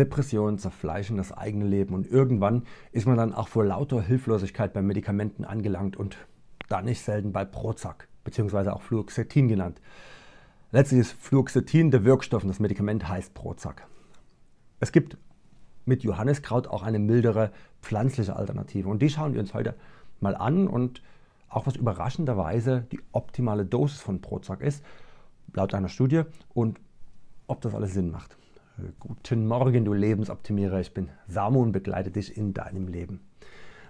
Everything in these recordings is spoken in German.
Depressionen zerfleischen das eigene Leben und irgendwann ist man dann auch vor lauter Hilflosigkeit bei Medikamenten angelangt und da nicht selten bei Prozac bzw. auch Fluoxetin genannt. Letztlich ist Fluoxetin der Wirkstoff und das Medikament heißt Prozac. Es gibt mit Johanniskraut auch eine mildere pflanzliche Alternative und die schauen wir uns heute mal an und auch was überraschenderweise die optimale Dosis von Prozac ist, laut einer Studie und ob das alles Sinn macht. Guten Morgen, du Lebensoptimierer. Ich bin Samu und begleite dich in deinem Leben.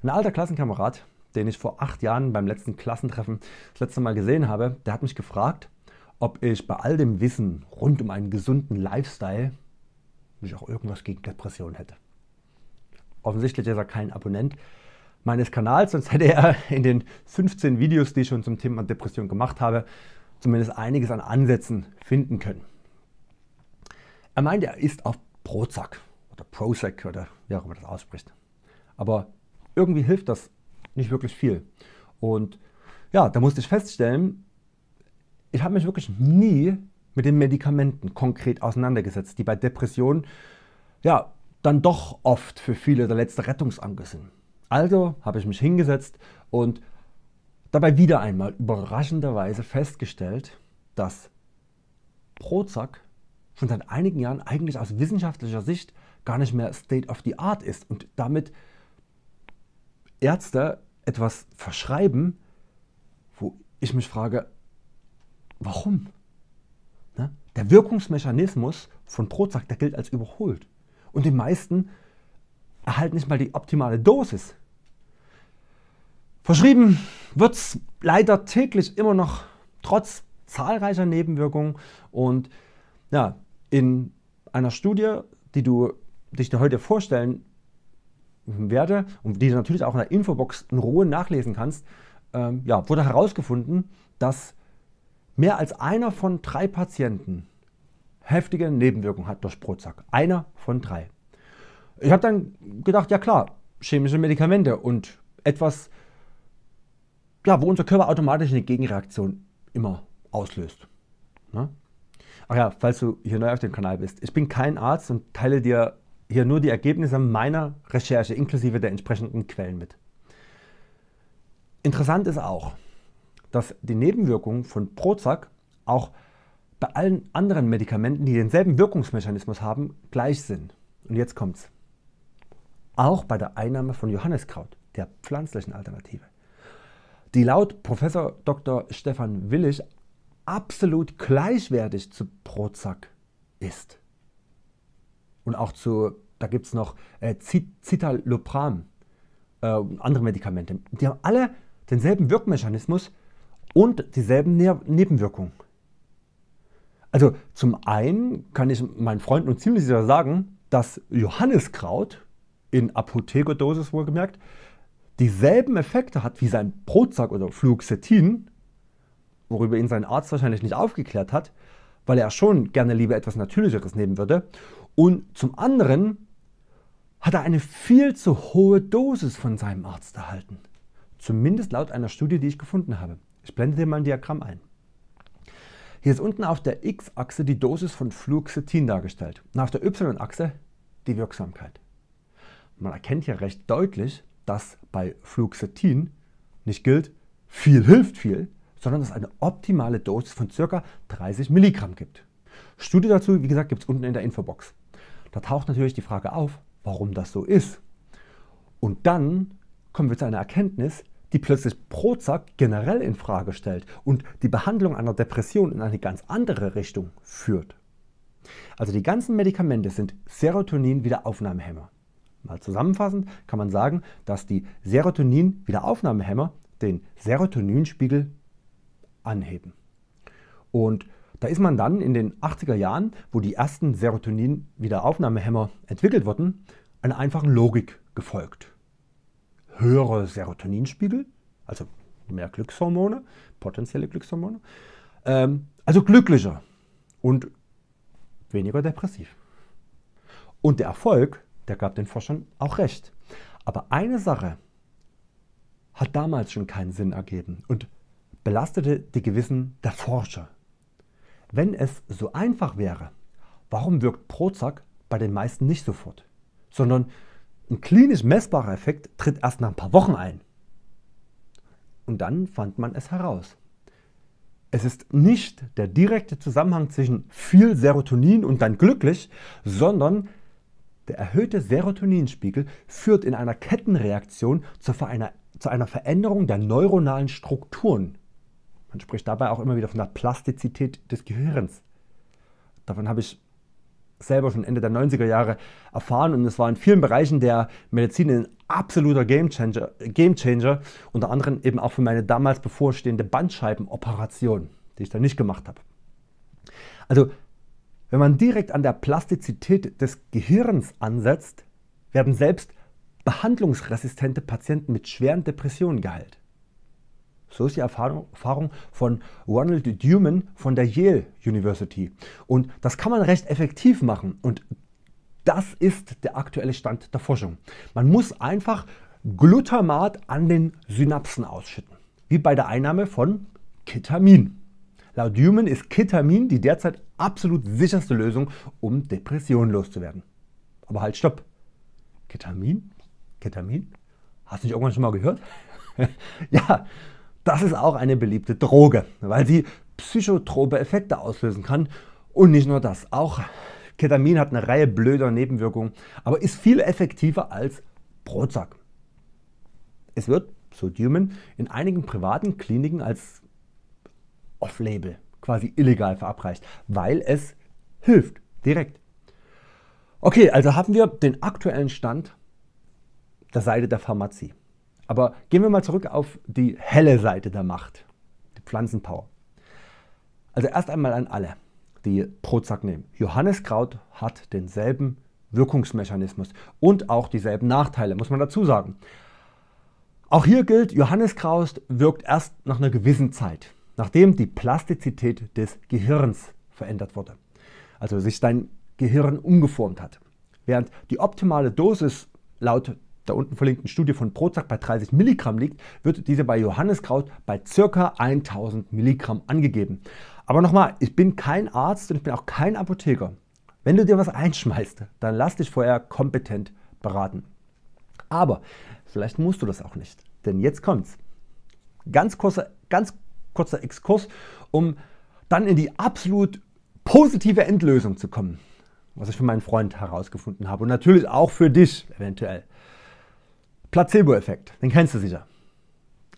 Ein alter Klassenkamerad, den ich vor acht Jahren beim letzten Klassentreffen das letzte Mal gesehen habe, der hat mich gefragt, ob ich bei all dem Wissen rund um einen gesunden Lifestyle nicht auch irgendwas gegen Depressionen hätte. Offensichtlich ist er kein Abonnent meines Kanals, sonst hätte er in den 15 Videos, die ich schon zum Thema Depression gemacht habe, zumindest einiges an Ansätzen finden können. Er meint, er ist auf Prozac oder Prozac oder wie auch immer das ausspricht. Aber irgendwie hilft das nicht wirklich viel. Und ja, da musste ich feststellen, ich habe mich wirklich nie mit den Medikamenten konkret auseinandergesetzt, die bei Depressionen ja dann doch oft für viele der letzte Rettungsanker sind. Also habe ich mich hingesetzt und dabei wieder einmal überraschenderweise festgestellt, dass Prozac schon seit einigen Jahren eigentlich aus wissenschaftlicher Sicht gar nicht mehr State of the Art ist und damit Ärzte etwas verschreiben, wo ich mich frage, warum? Ne? Der Wirkungsmechanismus von Prozac, der gilt als überholt. Und die meisten erhalten nicht mal die optimale Dosis. Verschrieben wird es leider täglich immer noch, trotz zahlreicher Nebenwirkungen und ja, in einer Studie, die du dich heute vorstellen werde und die du natürlich auch in der Infobox in Ruhe nachlesen kannst, ähm, ja, wurde herausgefunden, dass mehr als einer von drei Patienten heftige Nebenwirkungen hat durch Prozac. Einer von drei. Ich habe dann gedacht, ja klar, chemische Medikamente und etwas, ja, wo unser Körper automatisch eine Gegenreaktion immer auslöst. Ne? Ach ja, falls du hier neu auf dem Kanal bist. Ich bin kein Arzt und teile dir hier nur die Ergebnisse meiner Recherche inklusive der entsprechenden Quellen mit. Interessant ist auch, dass die Nebenwirkungen von Prozac auch bei allen anderen Medikamenten, die denselben Wirkungsmechanismus haben, gleich sind. Und jetzt kommt's. Auch bei der Einnahme von Johanniskraut, der pflanzlichen Alternative, die laut Prof. Dr. Stefan Willig absolut gleichwertig zu Prozac ist. Und auch zu, da gibt es noch äh, Citalopram äh, und andere Medikamente. Die haben alle denselben Wirkmechanismus und dieselben ne Nebenwirkungen. Also zum einen kann ich meinen Freunden und ziemlich sicher sagen, dass Johanneskraut in Apothekerdosis wohlgemerkt dieselben Effekte hat wie sein Prozac oder Fluoxetin worüber ihn sein Arzt wahrscheinlich nicht aufgeklärt hat, weil er schon gerne lieber etwas Natürlicheres nehmen würde. Und zum anderen hat er eine viel zu hohe Dosis von seinem Arzt erhalten. Zumindest laut einer Studie, die ich gefunden habe. Ich blende dir mal ein Diagramm ein. Hier ist unten auf der x-Achse die Dosis von Fluoxetin dargestellt und auf der y-Achse die Wirksamkeit. Man erkennt hier recht deutlich, dass bei Fluoxetin nicht gilt, viel hilft viel, sondern dass es eine optimale Dosis von ca. 30 Milligramm gibt. Studie dazu, wie gesagt, gibt es unten in der Infobox. Da taucht natürlich die Frage auf, warum das so ist. Und dann kommen wir zu einer Erkenntnis, die plötzlich Prozac generell in Frage stellt und die Behandlung einer Depression in eine ganz andere Richtung führt. Also die ganzen Medikamente sind serotonin wiederaufnahmehemmer Mal zusammenfassend kann man sagen, dass die serotonin wiederaufnahmehemmer den Serotoninspiegel anheben. Und da ist man dann in den 80er Jahren, wo die ersten Serotonin-Wiederaufnahmehämmer entwickelt wurden, einer einfachen Logik gefolgt. Höhere Serotoninspiegel, also mehr Glückshormone, potenzielle Glückshormone, ähm, also glücklicher und weniger depressiv. Und der Erfolg, der gab den Forschern auch recht. Aber eine Sache hat damals schon keinen Sinn ergeben und belastete die Gewissen der Forscher. Wenn es so einfach wäre, warum wirkt Prozac bei den meisten nicht sofort, sondern ein klinisch messbarer Effekt tritt erst nach ein paar Wochen ein. Und dann fand man es heraus. Es ist nicht der direkte Zusammenhang zwischen viel Serotonin und dann glücklich, sondern der erhöhte Serotoninspiegel führt in einer Kettenreaktion zu einer, Veränderung der neuronalen Strukturen man spricht dabei auch immer wieder von der Plastizität des Gehirns. Davon habe ich selber schon Ende der 90er Jahre erfahren und es war in vielen Bereichen der Medizin ein absoluter Gamechanger, Gamechanger unter anderem eben auch für meine damals bevorstehende Bandscheibenoperation, die ich dann nicht gemacht habe. Also, wenn man direkt an der Plastizität des Gehirns ansetzt, werden selbst behandlungsresistente Patienten mit schweren Depressionen geheilt. So ist die Erfahrung, Erfahrung von Ronald Duman von der Yale University. Und das kann man recht effektiv machen. Und das ist der aktuelle Stand der Forschung. Man muss einfach Glutamat an den Synapsen ausschütten, wie bei der Einnahme von Ketamin. Laut Duman ist Ketamin die derzeit absolut sicherste Lösung, um Depressionen loszuwerden. Aber halt, stopp. Ketamin? Ketamin? Hast du nicht irgendwann schon mal gehört? ja, das ist auch eine beliebte Droge, weil sie psychotrope Effekte auslösen kann. Und nicht nur das, auch Ketamin hat eine Reihe blöder Nebenwirkungen, aber ist viel effektiver als Prozac. Es wird Sodiumen in einigen privaten Kliniken als Off-Label, quasi illegal verabreicht, weil es hilft, direkt. Okay, also haben wir den aktuellen Stand der Seite der Pharmazie. Aber gehen wir mal zurück auf die helle Seite der Macht, die Pflanzenpower. Also erst einmal an alle, die Prozac nehmen. Johanneskraut hat denselben Wirkungsmechanismus und auch dieselben Nachteile, muss man dazu sagen. Auch hier gilt, Johanneskraut wirkt erst nach einer gewissen Zeit, nachdem die Plastizität des Gehirns verändert wurde. Also sich dein Gehirn umgeformt hat. Während die optimale Dosis laut der unten verlinkten Studie von Prozac bei 30 Milligramm liegt, wird diese bei Johanneskraut bei ca. 1000 Milligramm angegeben. Aber nochmal, ich bin kein Arzt und ich bin auch kein Apotheker. Wenn du dir was einschmeißt, dann lass dich vorher kompetent beraten. Aber vielleicht musst du das auch nicht, denn jetzt kommt's. Ganz kurzer, ganz kurzer Exkurs, um dann in die absolut positive Endlösung zu kommen, was ich für meinen Freund herausgefunden habe und natürlich auch für dich eventuell. Placebo-Effekt, den kennst du sicher.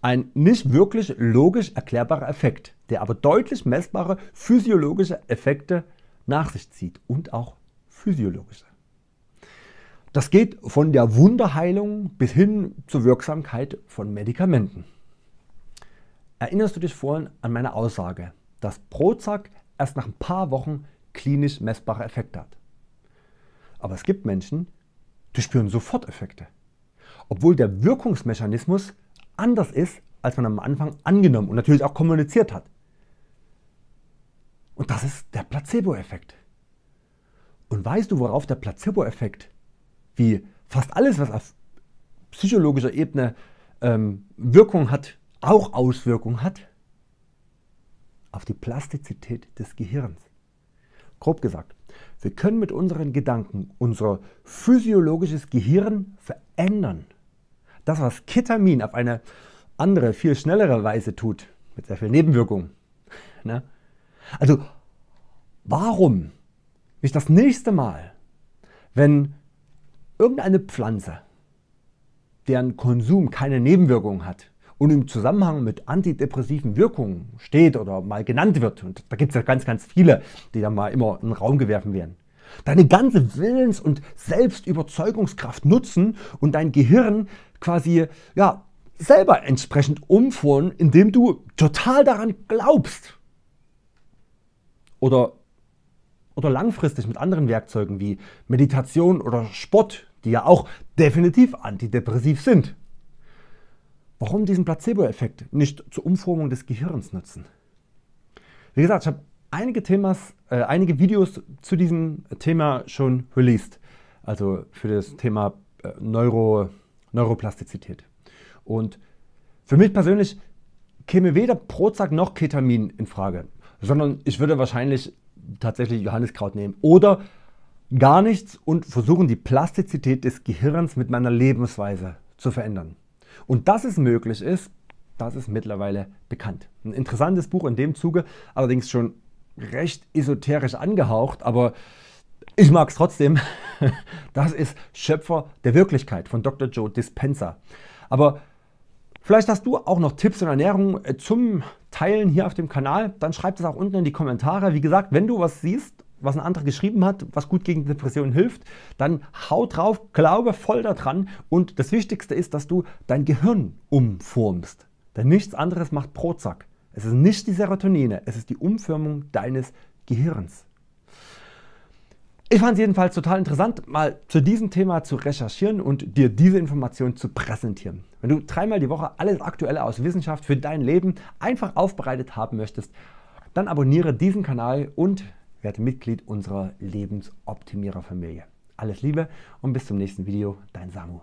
Ein nicht wirklich logisch erklärbarer Effekt, der aber deutlich messbare physiologische Effekte nach sich zieht und auch physiologische. Das geht von der Wunderheilung bis hin zur Wirksamkeit von Medikamenten. Erinnerst du dich vorhin an meine Aussage, dass Prozac erst nach ein paar Wochen klinisch messbare Effekte hat? Aber es gibt Menschen, die spüren sofort Effekte obwohl der Wirkungsmechanismus anders ist, als man am Anfang angenommen und natürlich auch kommuniziert hat. Und das ist der Placebo-Effekt. Und weißt du, worauf der Placebo-Effekt, wie fast alles, was auf psychologischer Ebene ähm, Wirkung hat, auch Auswirkungen hat? Auf die Plastizität des Gehirns. Grob gesagt, wir können mit unseren Gedanken unser physiologisches Gehirn verändern. Das, was Ketamin auf eine andere, viel schnellere Weise tut, mit sehr viel Nebenwirkungen. Ne? Also, warum nicht das nächste Mal, wenn irgendeine Pflanze, deren Konsum keine Nebenwirkungen hat, und im Zusammenhang mit antidepressiven Wirkungen steht oder mal genannt wird, und da gibt es ja ganz, ganz viele, die dann mal immer in den Raum geworfen werden, deine ganze Willens- und Selbstüberzeugungskraft nutzen und dein Gehirn quasi ja, selber entsprechend umformen, indem du total daran glaubst. Oder, oder langfristig mit anderen Werkzeugen wie Meditation oder Sport, die ja auch definitiv antidepressiv sind warum diesen Placebo-Effekt nicht zur Umformung des Gehirns nutzen. Wie gesagt, ich habe einige, Themas, äh, einige Videos zu diesem Thema schon released, also für das Thema äh, Neuro, Neuroplastizität. Und für mich persönlich käme weder Prozac noch Ketamin in Frage, sondern ich würde wahrscheinlich tatsächlich Johanniskraut nehmen oder gar nichts und versuchen die Plastizität des Gehirns mit meiner Lebensweise zu verändern. Und dass es möglich ist, das ist mittlerweile bekannt. Ein interessantes Buch in dem Zuge, allerdings schon recht esoterisch angehaucht, aber ich mag es trotzdem. Das ist Schöpfer der Wirklichkeit von Dr. Joe Dispenza. Aber vielleicht hast du auch noch Tipps und Ernährung äh, zum Teilen hier auf dem Kanal. Dann schreib das auch unten in die Kommentare. Wie gesagt, wenn du was siehst was ein anderer geschrieben hat, was gut gegen Depressionen hilft, dann hau drauf, glaube voll daran. Und das Wichtigste ist, dass du dein Gehirn umformst. Denn nichts anderes macht Prozac. Es ist nicht die Serotonine, es ist die Umfirmung deines Gehirns. Ich fand es jedenfalls total interessant, mal zu diesem Thema zu recherchieren und dir diese Information zu präsentieren. Wenn du dreimal die Woche alles Aktuelle aus Wissenschaft für dein Leben einfach aufbereitet haben möchtest, dann abonniere diesen Kanal und werde Mitglied unserer Lebensoptimierer-Familie. Alles Liebe und bis zum nächsten Video, dein Samu.